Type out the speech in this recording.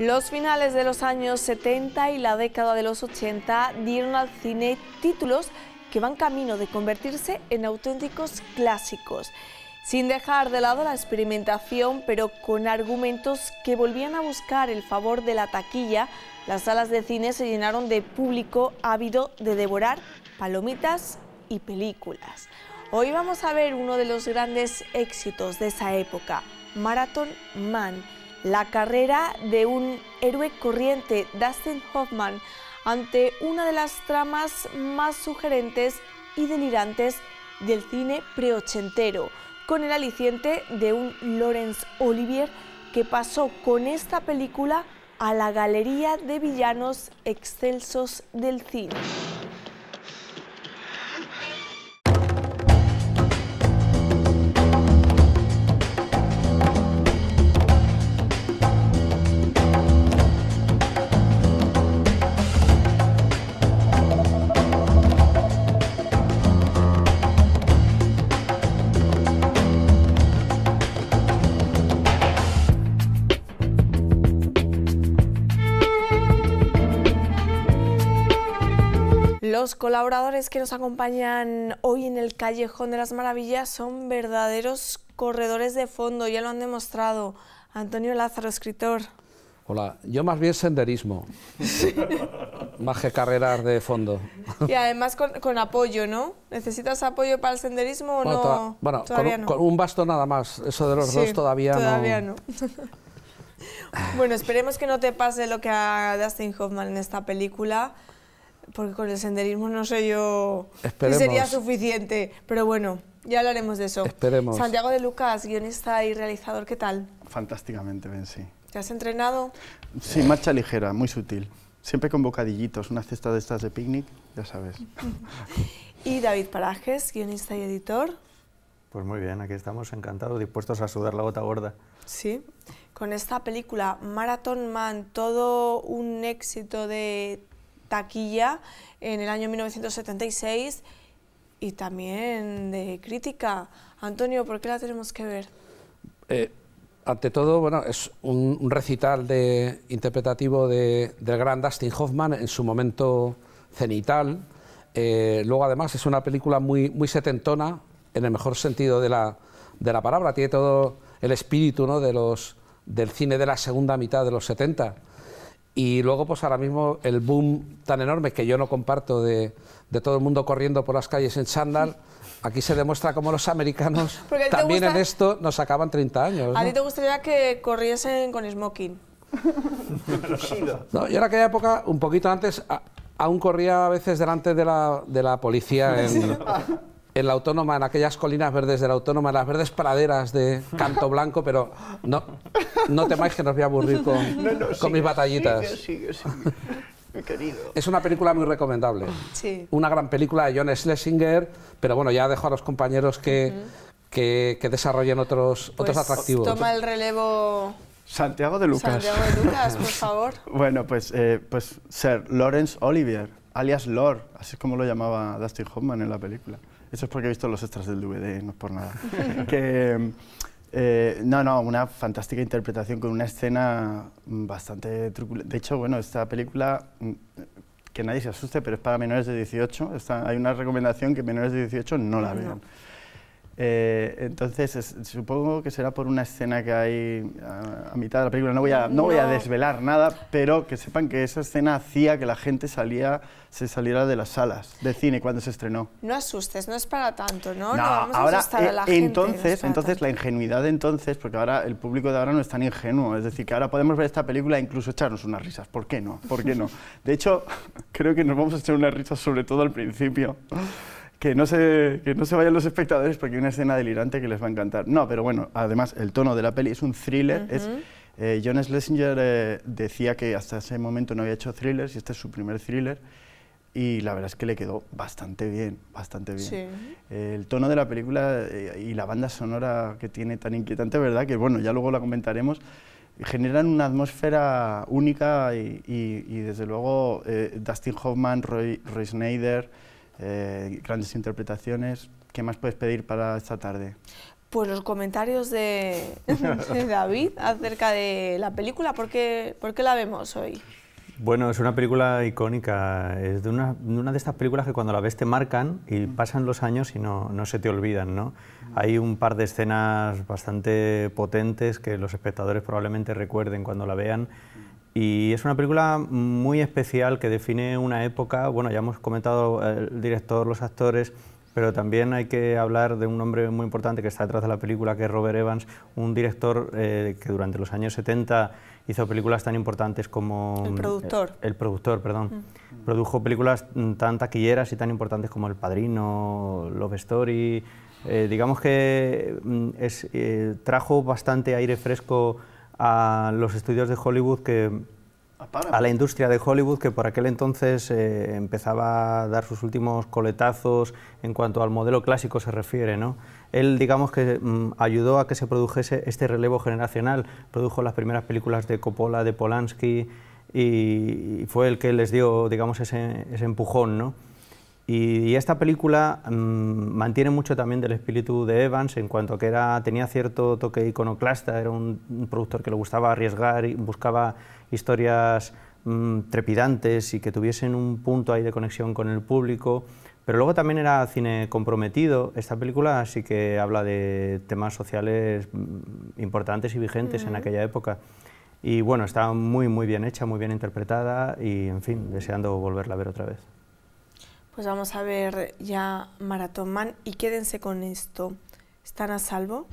Los finales de los años 70 y la década de los 80 dieron al cine títulos que van camino de convertirse en auténticos clásicos, sin dejar de lado la experimentación, pero con argumentos que volvían a buscar el favor de la taquilla, las salas de cine se llenaron de público ávido de devorar palomitas y películas. Hoy vamos a ver uno de los grandes éxitos de esa época, Marathon Man la carrera de un héroe corriente, Dustin Hoffman, ante una de las tramas más sugerentes y delirantes del cine preochentero, con el aliciente de un Laurence Olivier que pasó con esta película a la galería de villanos excelsos del cine. Los colaboradores que nos acompañan hoy en el Callejón de las Maravillas son verdaderos corredores de fondo, ya lo han demostrado. Antonio Lázaro, escritor. Hola, yo más bien senderismo, sí. más que carreras de fondo. Y además con, apoyo, ¿no? ¿Necesitas apoyo para el senderismo o no? Bueno, con, un basto nada más, eso de los dos todavía, no. Todavía no. bueno, esperemos que no te pase lo que a Dustin Hoffman en esta película porque con el senderismo no sé yo si sería suficiente, pero bueno, ya hablaremos de eso. Esperemos. Santiago de Lucas, guionista y realizador, ¿qué tal? Fantásticamente, Ben, sí. ¿Te has entrenado? Sí, marcha ligera, muy sutil. Siempre con bocadillitos, una cesta de estas de picnic, ya sabes. y David Parajes, guionista y editor. Pues muy bien, aquí estamos encantados, dispuestos a sudar la gota gorda. Sí, con esta película Marathon Man, todo un éxito de taquilla en el año 1976 y también de crítica. Antonio, ¿por qué la tenemos que ver? Eh, ante todo, bueno, es un, recital interpretativo de, del gran Dustin Hoffman en su momento cenital. Eh, luego, además, es una película muy, muy setentona, en el mejor sentido de la, palabra. Tiene todo el espíritu ¿no? de los, del cine de la segunda mitad de los 70 y luego, pues ahora mismo, el boom tan enorme que yo no comparto de, todo el mundo corriendo por las calles en chándal, aquí se demuestra cómo los americanos también en esto nos acaban 30 años. ¿A ti te gustaría que corriesen con smoking? no, yo en aquella época, un poquito antes, aún corría a veces delante de la, de la policía en, en la Autónoma, en aquellas colinas verdes de la Autónoma, en las verdes praderas de Canto Blanco, pero no, no temáis que nos voy a aburrir con, con mis batallitas. mi querido. Es una película muy recomendable. Sí. Una gran película de John Schlesinger, pero bueno, ya dejo a los compañeros que, que, desarrollen otros, otros pues atractivos. Toma el relevo. Santiago de Lucas. Santiago de Lucas, por favor. bueno, pues, eh, pues ser Lawrence Olivier alias Lord, así es como lo llamaba Dustin Hoffman en la película. Eso es porque he visto los extras del DVD, no es por nada. Eh, no, no, una fantástica interpretación con una escena mm, bastante truculenta. De hecho, bueno, esta película, mm, que nadie se asuste, pero es para menores de 18. hay una recomendación que menores de 18 no la vean. Eh, entonces, supongo que será por una escena que hay a, mitad de la película. No voy, a, no. voy a desvelar nada, pero que sepan que esa escena hacía que la gente salía, se saliera de las salas de cine cuando se estrenó. No asustes, no es para tanto, ¿no? No, vamos a asustar a eh, la gente, entonces, entonces la ingenuidad de entonces, porque ahora el público de ahora no es tan ingenuo, es decir, que ahora podemos ver esta película e incluso echarnos unas risas. ¿Por qué no? ¿Por qué no? De hecho, creo que nos vamos a echar unas risas sobre todo al principio que no, se, no se vayan los espectadores porque hay una escena delirante que les va a encantar. No, pero bueno, además el tono de la peli es un thriller. Eh, John eh, decía que hasta ese momento no había hecho thrillers y este es su primer thriller. Y la verdad es que le quedó bastante bien, bastante bien. Eh, el tono de la película y la banda sonora que tiene tan inquietante, ¿verdad? Que bueno, ya luego la comentaremos generan una atmósfera única y, desde luego Dustin Hoffman, Roy, Roy Schneider, eh, grandes interpretaciones. ¿Qué más puedes pedir para esta tarde? Pues los comentarios de, David acerca de la película, ¿por qué, la vemos hoy? Bueno, es una película icónica, es de una, de, estas películas que cuando la ves te marcan y mm. pasan los años y no, se te olvidan, Hay un par de escenas bastante potentes que los espectadores probablemente recuerden cuando la vean, y es una película muy especial que define una época, bueno, ya hemos comentado eh, el director, los actores, pero también hay que hablar de un hombre muy importante que está detrás de la película, que es Robert Evans, un director eh, que durante los años 70 hizo películas tan importantes como... El mm, productor. El, productor, perdón. Mm. Produjo películas mm, tan taquilleras y tan importantes como El Padrino, Love Story... Eh, digamos que trajo bastante aire fresco a los estudios de Hollywood que ah, a la industria de Hollywood que por aquel entonces eh, empezaba a dar sus últimos coletazos en cuanto al modelo clásico se refiere. ¿no? Él, digamos que mm, ayudó a que se produjese este relevo generacional, produjo las primeras películas de Coppola, de Polanski y, fue el que les dio, digamos, ese, ese empujón. ¿no? Y, esta película mm, mantiene mucho también del espíritu de Evans en cuanto que era, tenía cierto toque iconoclasta, era un, productor que le gustaba arriesgar y buscaba historias mm, trepidantes y que tuviesen un punto ahí de conexión con el público. Pero luego también era cine comprometido. Esta película así que habla de temas sociales mm, importantes y vigentes en aquella época. Y bueno, está muy, muy bien hecha, muy bien interpretada y, en fin, deseando volverla a ver otra vez pues vamos a ver ya Maratón Man y quédense con esto. ¿Están a salvo?